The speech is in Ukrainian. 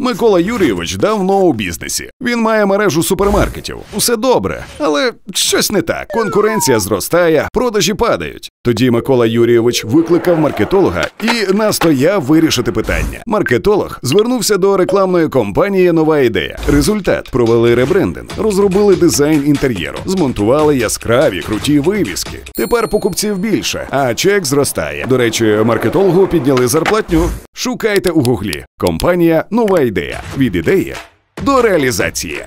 Микола Юрійович давно у бізнесі. Він має мережу супермаркетів. Усе добре, але щось не так. Конкуренція зростає, продажі падають. Тоді Микола Юрійович викликав маркетолога і настояв вирішити питання. Маркетолог звернувся до рекламної компанії Нова ідея. Результат провели ребрендинг, розробили дизайн інтер'єру, змонтували яскраві круті вивіски. Тепер покупців більше, а чек зростає. До речі, маркетологу підняли зарплатню. Шукайте у гуглі. Компанія Нова ідея від ідеї до реалізації.